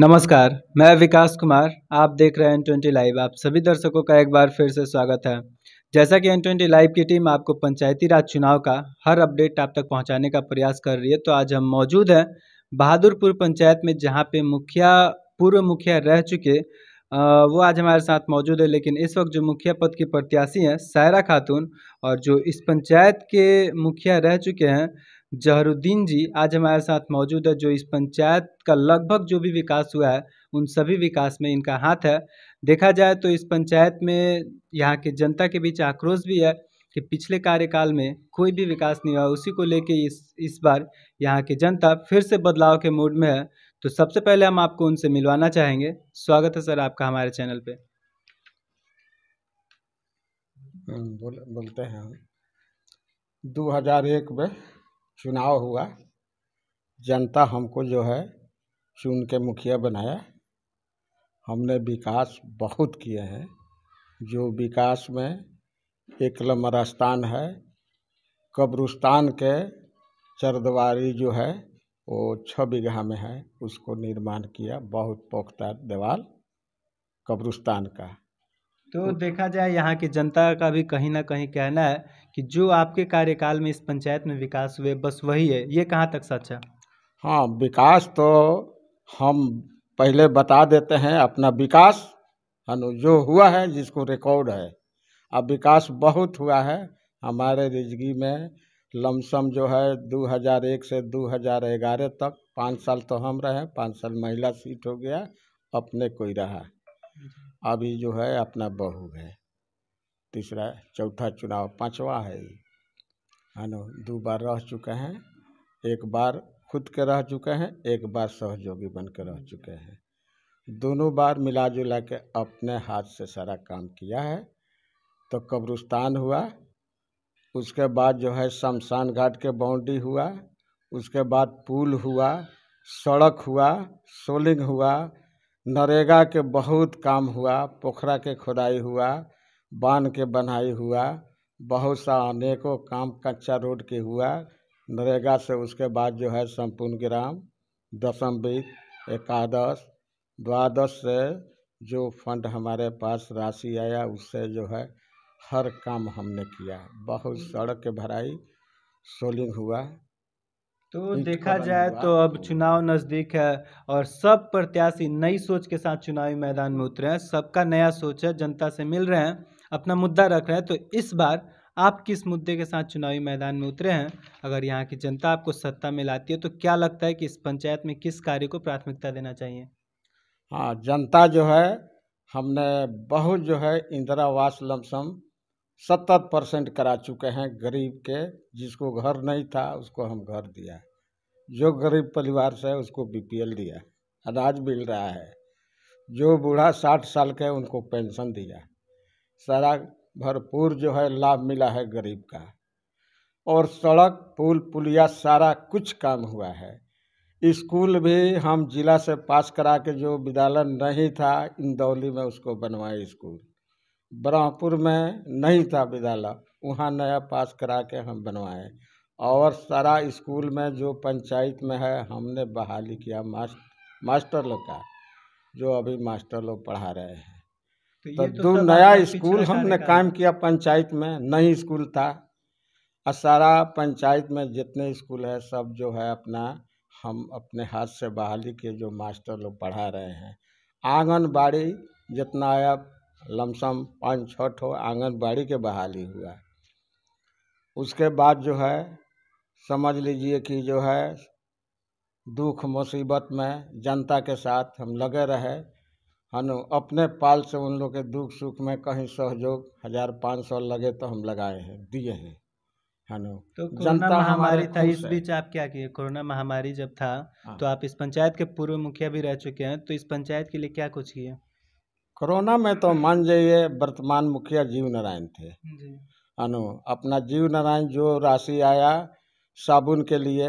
नमस्कार मैं विकास कुमार आप देख रहे हैं एन ट्वेंटी लाइव आप सभी दर्शकों का एक बार फिर से स्वागत है जैसा कि एन ट्वेंटी लाइव की टीम आपको पंचायती राज चुनाव का हर अपडेट आप तक पहुंचाने का प्रयास कर रही है तो आज हम मौजूद हैं बहादुरपुर पंचायत में जहां पे मुखिया पूर्व मुखिया रह चुके वो आज हमारे साथ मौजूद है लेकिन इस वक्त जो मुखिया पद की प्रत्याशी हैं सायरा खातून और जो इस पंचायत के मुखिया रह चुके हैं जहरुद्दीन जी आज हमारे साथ मौजूद है जो इस पंचायत का लगभग जो भी विकास हुआ है उन सभी विकास में इनका हाथ है देखा जाए तो इस पंचायत में यहाँ के जनता के बीच आक्रोश भी है कि पिछले कार्यकाल में कोई भी विकास नहीं हुआ उसी को लेके इस इस बार यहाँ की जनता फिर से बदलाव के मूड में है तो सबसे पहले हम आपको उनसे मिलवाना चाहेंगे स्वागत है सर आपका हमारे चैनल पे हम्म, बोल बोलते हैं हजार 2001 में चुनाव हुआ जनता हमको जो है चुन के मुखिया बनाया हमने विकास बहुत किए हैं जो विकास में एक स्थान है कब्रुस्तान के चरदवारी जो है वो छः बीघा में है उसको निर्माण किया बहुत पोख्ता देवाल कब्रुस्तान का तो हम्म। देखा जाए यहाँ की जनता का भी कहीं ना कहीं कहना है कि जो आपके कार्यकाल में इस पंचायत में विकास हुए बस वही है ये कहाँ तक सच है हाँ विकास तो हम पहले बता देते हैं अपना विकास है जो हुआ है जिसको रिकॉर्ड है अब विकास बहुत हुआ है हमारे रिजगी में लमसम जो है 2001 से 2011 तक पाँच साल तो हम रहे पाँच साल महिला सीट हो गया अपने कोई रहा अभी जो है अपना बहू है तीसरा चौथा चुनाव पाँचवा है है हाँ न दो बार रह चुके हैं एक बार खुद के रह चुके हैं एक बार सहयोगी बन के रह चुके हैं दोनों बार मिला जुला के अपने हाथ से सारा काम किया है तो कब्रिस्तान हुआ उसके बाद जो है शमशान घाट के बाउंड्री हुआ उसके बाद पुल हुआ सड़क हुआ सोलिंग हुआ नरेगा के बहुत काम हुआ पोखरा के खुदाई हुआ बांध के बनाई हुआ बहुत सा अनेकों काम कच्चा रोड के हुआ नरेगा से उसके बाद जो है संपूर्ण ग्राम दसम बीत एकादश द्वादश से जो फंड हमारे पास राशि आया उससे जो है हर काम हमने किया बहुत सड़क के भराई सोलिंग हुआ तो देखा जाए तो अब चुनाव नज़दीक है और सब प्रत्याशी नई सोच के साथ चुनावी मैदान में उतरे हैं सबका नया सोच है जनता से मिल रहे हैं अपना मुद्दा रख रहे हैं तो इस बार आप किस मुद्दे के साथ चुनावी मैदान में उतरे हैं अगर यहाँ की जनता आपको सत्ता में लाती है तो क्या लगता है कि इस पंचायत में किस कार्य को प्राथमिकता देना चाहिए हाँ जनता जो है हमने बहुत जो है इंदिरा आवास लमसम सत्तर परसेंट करा चुके हैं गरीब के जिसको घर नहीं था उसको हम घर दिया जो गरीब परिवार से है उसको बी पी एल दिया अनाज मिल रहा है जो बूढ़ा साठ साल के उनको पेंशन दिया सारा भरपूर जो है लाभ मिला है गरीब का और सड़क पुल पुलिया सारा कुछ काम हुआ है स्कूल भी हम जिला से पास करा के जो विद्यालय नहीं था इंदौली में उसको बनवाए स्कूल ब्रह्मपुर में नहीं था विद्यालय वहाँ नया पास करा के हम बनवाए और सारा स्कूल में जो पंचायत में है हमने बहाली किया मास्ट, मास्टर लोग का जो अभी मास्टर लोग पढ़ा रहे हैं तो, तो, तो दो नया स्कूल हमने काम किया पंचायत में नहीं स्कूल था और सारा पंचायत में जितने स्कूल है सब जो है अपना हम अपने हाथ से बहाली के जो मास्टर लोग पढ़ा रहे हैं आंगनबाड़ी जितना आया लमसम पाँच छः ठो आंगनबाड़ी के बहाली हुआ उसके बाद जो है समझ लीजिए कि जो है दुख मुसीबत में जनता के साथ हम लगे रहे हम अपने पाल से उन लोग के दुख सुख में कहीं सहयोग हज़ार पाँच सौ लगे तो हम लगाए हैं दिए हैं हनु तो जनता महामारी था इस बीच आप क्या किए कोरोना महामारी जब था हाँ। तो आप इस पंचायत के पूर्व मुखिया भी रह चुके हैं तो इस पंचायत के लिए क्या कुछ किया कोरोना में तो मान जाइए वर्तमान मुखिया जीव नारायण थे अनु अपना जीव नारायण जो राशि आया साबुन के लिए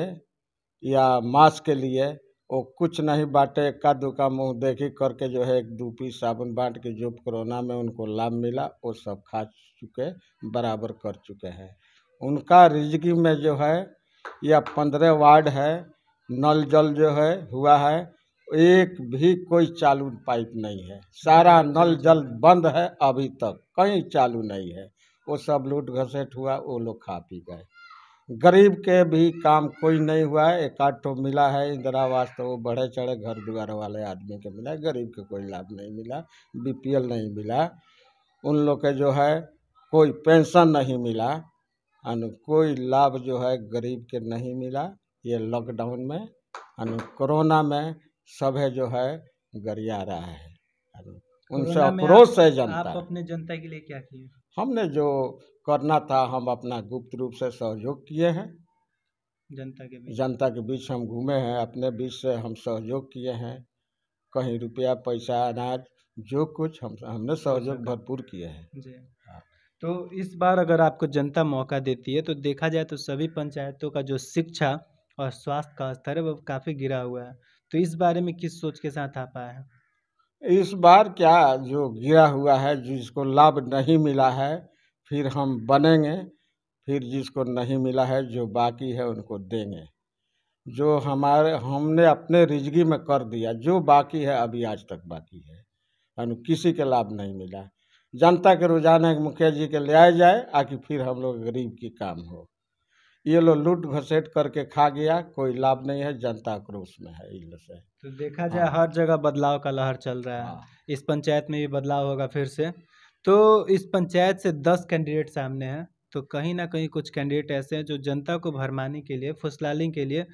या मास्क के लिए वो कुछ नहीं बांटे इक्का दुक्का मुँह देखी करके जो है एक दो पीस साबुन बांट के जो कोरोना में उनको लाभ मिला वो सब खा चुके बराबर कर चुके हैं उनका रिजगी में जो है या पंद्रह वार्ड है नल जल जो है हुआ है एक भी कोई चालू पाइप नहीं है सारा नल जल बंद है अभी तक कहीं चालू नहीं है वो सब लूट घसेट हुआ वो लोग खा पी गए गरीब के भी काम कोई नहीं हुआ है एक आठ मिला है इंदिरा आवास तो वो बढ़े चढ़े घर द्वार वाले आदमी के मिला गरीब के कोई लाभ नहीं मिला बीपीएल नहीं मिला उन लोग के जो है कोई पेंशन नहीं मिला अनु कोई लाभ जो है गरीब के नहीं मिला ये लॉकडाउन में अनु कोरोना में सब है जो है गरिया रहा है उनसे आक्रोश है जनता आप अपने जनता के लिए क्या किए हमने जो करना था हम अपना गुप्त रूप से सहयोग किए हैं जनता के बीच जनता के बीच हम घूमे हैं अपने बीच से हम सहयोग किए हैं कहीं रुपया पैसा अनाज जो कुछ हम हमने सहयोग भरपूर किए हैं हाँ। तो इस बार अगर आपको जनता मौका देती है तो देखा जाए तो सभी पंचायतों का जो शिक्षा और स्वास्थ्य का स्तर है वो काफ़ी गिरा हुआ है तो इस बारे में किस सोच के साथ आ पाया हैं इस बार क्या जो गिरा हुआ है जिसको लाभ नहीं मिला है फिर हम बनेंगे फिर जिसको नहीं मिला है जो बाकी है उनको देंगे जो हमारे हमने अपने रिजगी में कर दिया जो बाकी है अभी आज तक बाकी है अनु किसी के लाभ नहीं मिला जनता के रोजाना मुखिया जी के ले आए जाए आखिर फिर हम लोग गरीब की काम हो ये लोग लूट घसेट करके खा गया कोई लाभ नहीं है जनता क्रोश में है इन से तो देखा जाए हाँ। हर जगह बदलाव का लहर चल रहा है हाँ। इस पंचायत में भी बदलाव होगा फिर से तो इस पंचायत से दस कैंडिडेट सामने हैं तो कहीं ना कहीं कुछ कैंडिडेट ऐसे हैं जो जनता को भरमाने के लिए फुसलाने के लिए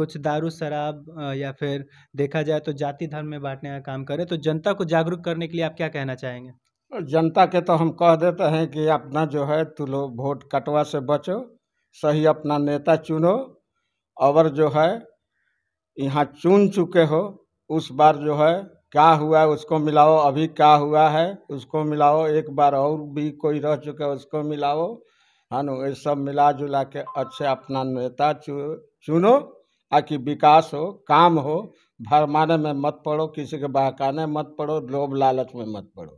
कुछ दारू शराब या फिर देखा जाए तो जाति धर्म में बांटने का काम करें तो जनता को जागरूक करने के लिए आप क्या कहना चाहेंगे जनता के तो हम कह देते हैं कि अपना जो है तू लोग वोट कटवा से बचो सही अपना नेता चुनो और जो है यहाँ चुन चुके हो उस बार जो है क्या हुआ उसको मिलाओ अभी क्या हुआ है उसको मिलाओ एक बार और भी कोई रह चुका है उसको मिलाओ है हाँ, ना ये सब मिला जुला के अच्छे अपना नेता चु, चुनो ताकि विकास हो काम हो भरमाने में मत पड़ो किसी के बहकाने मत पड़ो लोभ लालच में मत पड़ो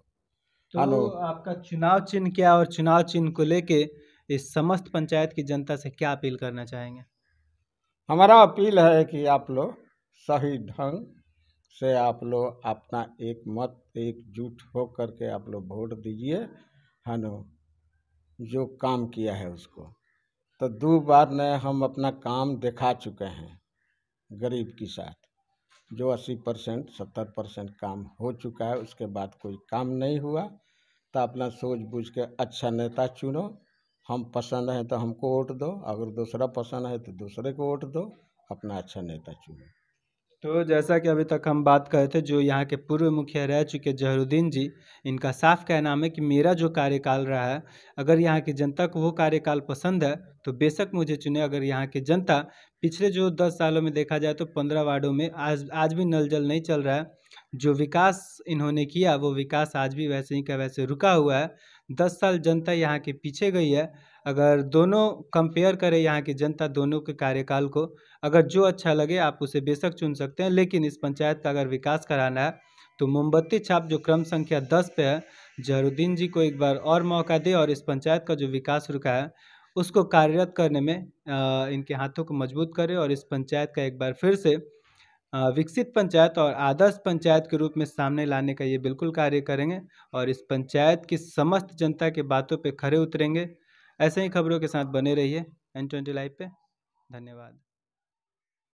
तो हाँ, आपका चुनाव चिन्ह क्या और चुनाव चिन्ह को लेके इस समस्त पंचायत की जनता से क्या अपील करना चाहेंगे हमारा अपील है कि आप लोग सही ढंग से आप लोग अपना एक मत एकजुट हो करके आप लोग वोट दीजिए है हाँ, नो जो काम किया है उसको तो दो बार ने हम अपना काम दिखा चुके हैं गरीब के साथ जो अस्सी परसेंट सत्तर परसेंट काम हो चुका है उसके बाद कोई काम नहीं हुआ तो अपना सोच बूझ के अच्छा नेता चुनो हम पसंद हैं तो हमको वोट दो अगर दूसरा पसंद है तो दूसरे को वोट दो अपना अच्छा नेता चुनो तो जैसा कि अभी तक हम बात कर रहे थे जो यहाँ के पूर्व मुखिया रह चुके जहरुद्दीन जी इनका साफ कहना है कि मेरा जो कार्यकाल रहा है अगर यहाँ की जनता को वो कार्यकाल पसंद है तो बेशक मुझे चुने अगर यहाँ की जनता पिछले जो दस सालों में देखा जाए तो पंद्रह वार्डों में आज आज भी नल जल नहीं चल रहा है जो विकास इन्होंने किया वो विकास आज भी वैसे ही का वैसे रुका हुआ है दस साल जनता यहाँ के पीछे गई है अगर दोनों कंपेयर करें यहाँ की जनता दोनों के कार्यकाल को अगर जो अच्छा लगे आप उसे बेशक चुन सकते हैं लेकिन इस पंचायत का अगर विकास कराना है तो मोमबत्ती छाप जो क्रम संख्या दस पे है जहरुद्दीन जी को एक बार और मौका दे और इस पंचायत का जो विकास रुका है उसको कार्यरत करने में आ, इनके हाथों को मजबूत करें और इस पंचायत का एक बार फिर से विकसित पंचायत और आदर्श पंचायत के रूप में सामने लाने का ये बिल्कुल कार्य करेंगे और इस पंचायत की समस्त जनता के बातों पे खड़े उतरेंगे ऐसे ही खबरों के साथ बने रहिए एन ट्वेंटी लाइव पे धन्यवाद